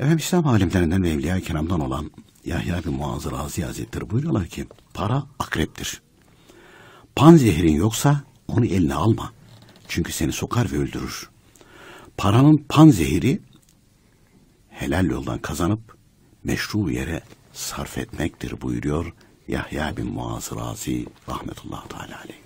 Efendim İslam alimlerinden ve evliya Kiram'dan olan Yahya bin Muazz Razi Hazretleri buyuruyorlar ki para akreptir. Pan zehrin yoksa onu eline alma. Çünkü seni sokar ve öldürür. Paranın pan zehri helal yoldan kazanıp meşru yere sarf etmektir buyuruyor Yahya bin Muaz Razi rahmetullahi teala aleyh.